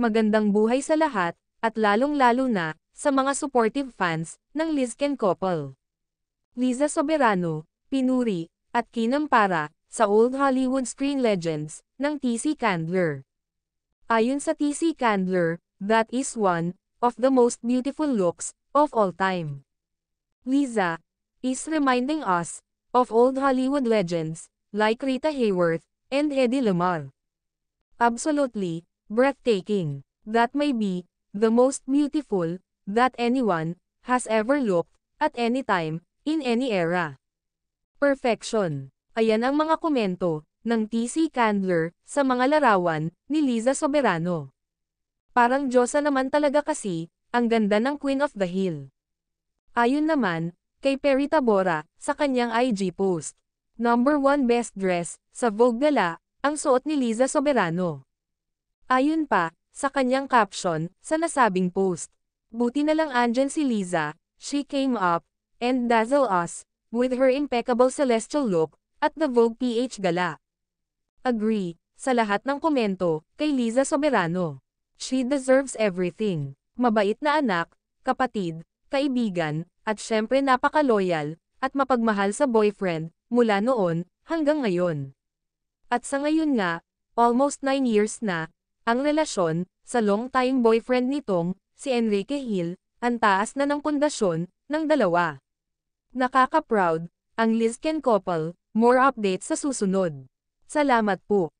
magandang buhay sa lahat, at lalong-lalo na, sa mga supportive fans, ng Liz Ken Couple. Liza Soberano, Pinuri, at Kinampara, sa Old Hollywood Screen Legends, ng TC Candler. Ayon sa TC Candler, that is one of the most beautiful looks of all time. Liza is reminding us of old Hollywood legends like Rita Hayworth and Eddie Lamar. Absolutely, breathtaking, that may be, the most beautiful, that anyone, has ever looked, at any time, in any era. Perfection. Ayan ang mga komento, ng T.C. Candler, sa mga larawan, ni Liza Soberano. Parang Diyosa naman talaga kasi, ang ganda ng Queen of the Hill. Ayun naman, kay Perita Bora, sa kanyang IG post. Number 1 Best Dress, sa Vogue Gala, ang suot ni Liza Soberano. Ayun pa, sa kanyang caption, sa nasabing post, Buti na lang andyan si Liza, she came up, and dazzle us, with her impeccable celestial look, at the Vogue PH Gala. Agree, sa lahat ng komento, kay Liza Soberano. She deserves everything. Mabait na anak, kapatid, kaibigan, at syempre napaka-loyal, at mapagmahal sa boyfriend, mula noon, hanggang ngayon. At sa ngayon nga, almost 9 years na, ang relasyon, sa long-time boyfriend nitong, si Enrique Hill, ang taas na ng pundasyon, ng dalawa. Nakaka-proud, ang Liz Ken couple, more updates sa susunod. Salamat po.